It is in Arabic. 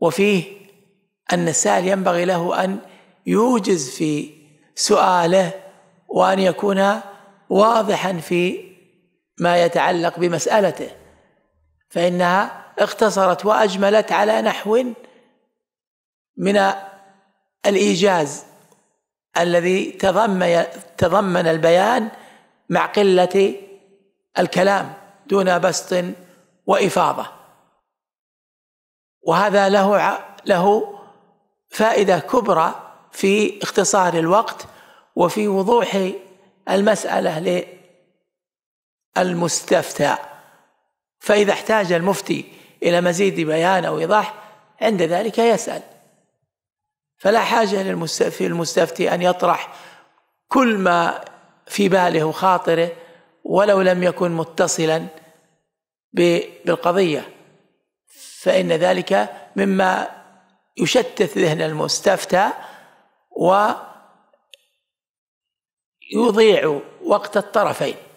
وفيه أن السائل ينبغي له أن يوجز في سؤاله وأن يكون واضحا في ما يتعلق بمسألته فإنها اختصرت وأجملت على نحو من الإيجاز الذي تضمن تضمن البيان مع قلة الكلام دون بسط وإفاضة وهذا له له فائده كبرى في اختصار الوقت وفي وضوح المساله للمستفتى فاذا احتاج المفتي الى مزيد بيان او ايضاح عند ذلك يسال فلا حاجه للمستفتي المستفتي ان يطرح كل ما في باله وخاطره ولو لم يكن متصلا بالقضيه فإن ذلك مما يشتت ذهن المستفتى ويضيع وقت الطرفين